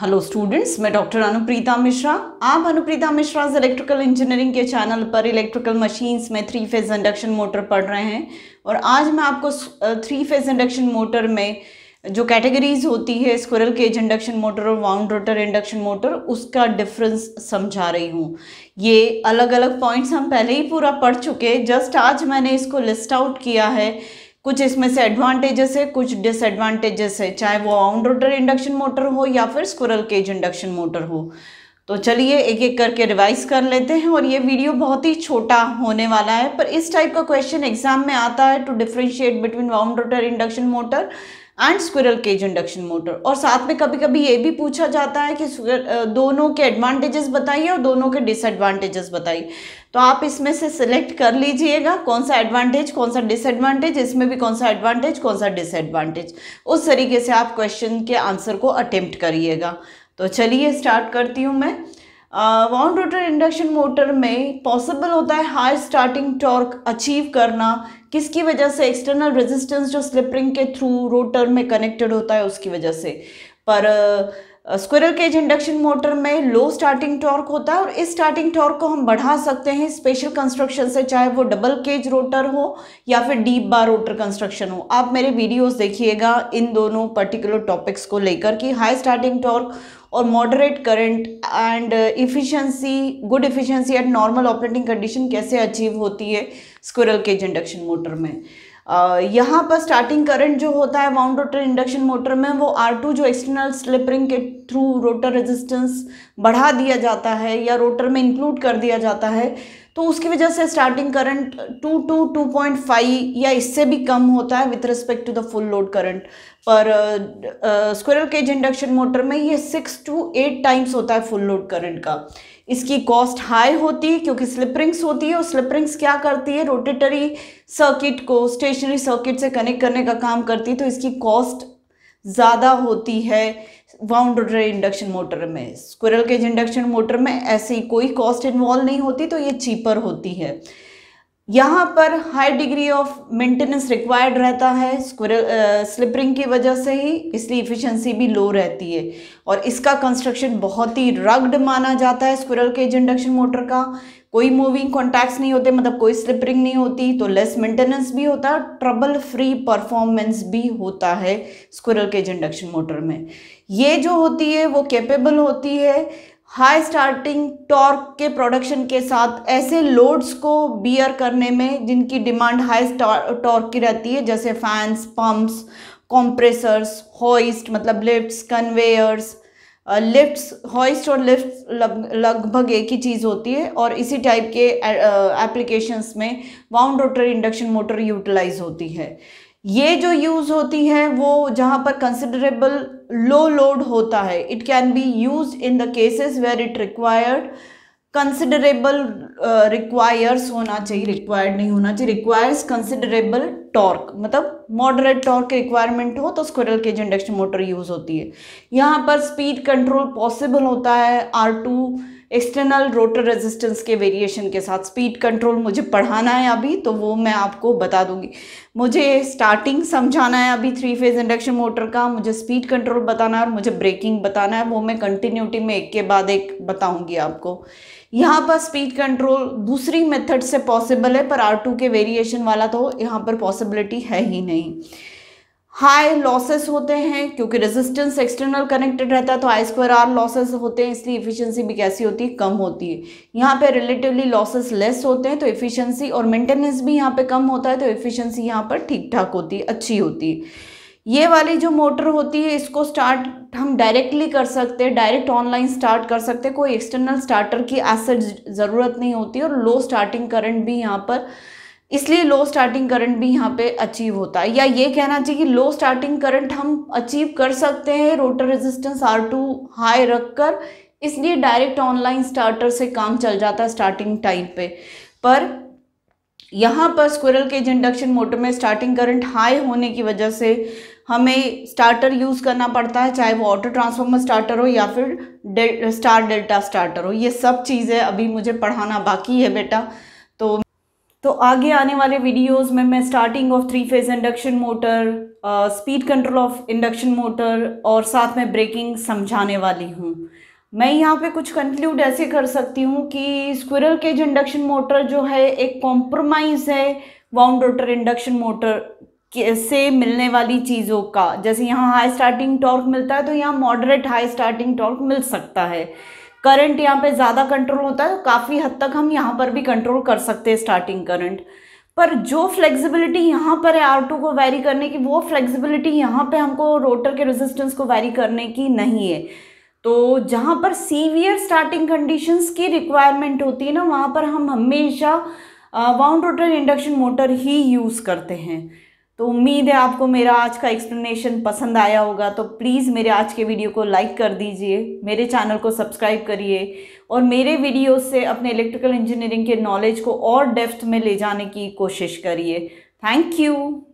hello students मैं doctor Anupreeta Mishra आप Anupreeta Mishra electrical engineering के चैनल पर इलेक्ट्रिकल मशीन्स में थ्री फेज इंडक्शन मोटर पढ़ रहे हैं और आज मैं आपको थ्री फेज इंडक्शन मोटर में जो कैटेगरीज होती है स्क्विरल केज इंडक्शन मोटर और वाउंड रोटर इंडक्शन मोटर उसका डिफरेंस समझा रही हूँ ये अलग अलग पॉइंट्स हम पहले ही पूरा पढ़ चुके जस्ट आज मैंने इसको लिस्ट आउट किया है कुछ इसमें से एडवांटेजेस है कुछ डिसएडवांटेजेस है चाहे वो ऑन रोटर इंडक्शन मोटर हो या फिर स्कूरल केज इंडक्शन मोटर हो तो चलिए एक एक करके रिवाइज कर लेते हैं और ये वीडियो बहुत ही छोटा होने वाला है पर इस टाइप का क्वेश्चन एग्जाम में आता है to differentiate between wound rotor induction motor and squirrel cage induction motor और साथ में कभी कभी ये भी पूछा जाता है कि दोनों के एडवांटेजेस बताइए और दोनों के डिसएडवांटेजेस बताइए तो आप इसमें से सिलेक्ट कर लीजिएगा कौन सा एडवांटेज कौन सा डिसएडवांटेज इसमें भी कौन सा एडवांटेज कौन सा डिसएडवांटेज उस तरीके से आप क्वेश्चन के आंसर को अटेम्प्ट करिएगा तो चलिए स्टार्ट करती हूँ मैं वॉन रोटर इंडक्शन मोटर में पॉसिबल होता है हाई स्टार्टिंग टॉर्क अचीव करना किसकी वजह से एक्सटर्नल रेजिस्टेंस जो स्लिपरिंग के थ्रू रोटर में कनेक्टेड होता है उसकी वजह से पर uh, squirrel cage induction motor में लो स्टार्टिंग टॉर्क होता है और इस स्टार्टिंग टॉर्क को हम बढ़ा सकते हैं स्पेशल कंस्ट्रक्शन से चाहे वो डबल केज रोटर हो या फिर डीप बार रोटर कंस्ट्रक्शन हो आप मेरे वीडियोस देखिएगा इन दोनों पर्टिकुलर टॉपिक्स को लेकर कि हाई स्टार्टिंग टॉर्क और moderate current and efficiency good efficiency at normal operating condition कैसे अचीव होती है स्क्विरल केज इंडक्शन मोटर में यहाँ पर स्टार्टिंग करंट जो होता है वाउंड रोटर इंडक्शन मोटर में वो आर टू जो एक्सटर्नल स्लिप रिंग के थ्रू रोटर रेजिस्टेंस बढ़ा दिया जाता है या रोटर में इंक्लूड कर दिया जाता है तो उसकी वजह से starting current two two two point five या इससे भी कम होता है with respect to the full load current पर स्क्विरल केज इंडक्शन मोटर में ये सिक्स टू एट टाइम्स होता है फुल लोड करंट का इसकी कॉस्ट हाई होती है क्योंकि स्लिप रिंग्स होती है और स्लिप रिंग्स क्या करती है रोटेटरी सर्किट को स्टेशनरी सर्किट से कनेक्ट करने का काम करती है तो इसकी कॉस्ट ज़्यादा होती है वाउंड इंडक्शन मोटर में स्क्विरल केज इंडक्शन मोटर में ऐसी कोई कॉस्ट इन्वॉल्व नहीं होती तो ये चीपर होती है यहाँ पर high degree of maintenance required रहता है स्क्विरल स्लिपरिंग की वजह से ही इसलिए इफ़िशेंसी भी लो रहती है और इसका कंस्ट्रक्शन बहुत ही रग्ड माना जाता है स्क्विरल केज इंडक्शन मोटर का कोई मूविंग कॉन्टैक्ट्स नहीं होते मतलब कोई स्लिपरिंग नहीं होती तो लेस मेंटेनेंस भी होता है ट्रबल फ्री परफॉर्मेंस भी होता है स्क्विरल केज इंडक्शन मोटर में ये जो होती है वो कैपेबल होती है हाई स्टार्टिंग टॉर्क के प्रोडक्शन के साथ ऐसे लोड्स को बियर करने में जिनकी डिमांड हाई टॉर्क की रहती है जैसे फैंस पम्प्स कॉम्प्रेसर्स होइस्ट मतलब लिफ्ट कन्वेयर्स लिफ्ट्स हॉइस्ट और लिफ्ट लगभग एक ही चीज़ होती है और इसी टाइप के एप्लीकेशंस में wound rotor induction motor utilize होती है ये जो यूज़ होती है वो जहाँ पर कंसिडरेबल लो लोड होता है it can be use in the cases where it required considerable requires होना चाहिए रिक्वायर्ड नहीं होना चाहिए रिक्वायर्स कंसिडरेबल टॉर्क मतलब मॉडरेट टॉर्क की रिक्वायरमेंट हो तो squirrel cage induction motor use होती है यहाँ पर स्पीड कंट्रोल पॉसिबल होता है R two external rotor resistance के वेरिएशन के साथ स्पीड कंट्रोल मुझे पढ़ाना है अभी तो वो मैं आपको बता दूंगी मुझे स्टार्टिंग समझाना है अभी थ्री फेज इंडक्शन मोटर का मुझे स्पीड कंट्रोल बताना है और मुझे ब्रेकिंग बताना है वो मैं कंटिन्यूटी में एक के बाद एक बताऊंगी आपको यहाँ पर स्पीड कंट्रोल दूसरी मेथड से पॉसिबल है पर आर टू के वेरिएशन वाला तो यहाँ पर पॉसिबिलिटी है ही नहीं हाई लॉसेस होते हैं क्योंकि रेजिस्टेंस एक्सटर्नल कनेक्टेड रहता है तो आई स्क्वायर आर लॉसेस होते हैं इसलिए इफिशियंसी भी कैसी होती है कम होती है यहाँ पे रिलेटिवली लॉसेस लेस होते हैं तो इफिशियंसी और मेंटेनेंस भी यहाँ पे कम होता है तो इफिशियंसी यहाँ पर ठीक ठाक होती है अच्छी होती है ये वाली जो मोटर होती है इसको स्टार्ट हम डायरेक्टली कर सकते हैं डायरेक्ट ऑनलाइन स्टार्ट कर सकते हैं कोई एक्सटर्नल स्टार्टर की एसेट ज़रूरत नहीं होती और लो स्टार्टिंग करंट भी यहाँ पर इसलिए लो स्टार्टिंग करंट भी यहाँ पे अचीव होता है या ये कहना चाहिए कि लो स्टार्टिंग करंट हम अचीव कर सकते हैं rotor resistance R two high रख कर इसलिए डायरेक्ट ऑनलाइन स्टार्टर से काम चल जाता है स्टार्टिंग टाइम पे पर यहाँ पर स्क्विरल केज इंडक्शन मोटर में स्टार्टिंग करंट हाई होने की वजह से हमें स्टार्टर यूज़ करना पड़ता है चाहे वो ऑटो ट्रांसफार्मर स्टार्टर हो या फिर डेल, स्टार डेल्टा स्टार्टर हो ये सब चीज़ें अभी मुझे पढ़ाना बाकी है बेटा तो आगे आने वाले वीडियोस में मैं starting of three phase induction motor speed control of induction motor और साथ में ब्रेकिंग समझाने वाली हूँ मैं यहाँ पे कुछ कंक्लूड ऐसे कर सकती हूँ कि स्क्विरल केज इंडक्शन मोटर जो है एक कॉम्प्रोमाइज़ है वाउंड रोटर इंडक्शन मोटर से मिलने वाली चीज़ों का जैसे यहाँ हाई स्टार्टिंग टॉर्क मिलता है तो यहाँ मॉडरेट हाई स्टार्टिंग टॉर्क मिल सकता है करंट यहाँ पे ज़्यादा कंट्रोल होता है तो काफ़ी हद तक हम यहाँ पर भी कंट्रोल कर सकते हैं स्टार्टिंग करंट पर जो फ्लेक्सिबिलिटी यहाँ पर है आर टू को वैरी करने की वो फ्लेक्सिबिलिटी यहाँ पे हमको रोटर के रेजिस्टेंस को वैरी करने की नहीं है तो जहाँ पर सीवियर स्टार्टिंग कंडीशंस की रिक्वायरमेंट होती है ना वहाँ पर हम हमेशा वाउंड रोटर इंडक्शन मोटर ही यूज़ करते हैं तो उम्मीद है आपको मेरा आज का एक्सप्लेनेशन पसंद आया होगा तो प्लीज़ मेरे आज के वीडियो को लाइक कर दीजिए मेरे चैनल को सब्सक्राइब करिए और मेरे वीडियो से अपने इलेक्ट्रिकल इंजीनियरिंग के नॉलेज को और डेफ्थ में ले जाने की कोशिश करिए थैंक यू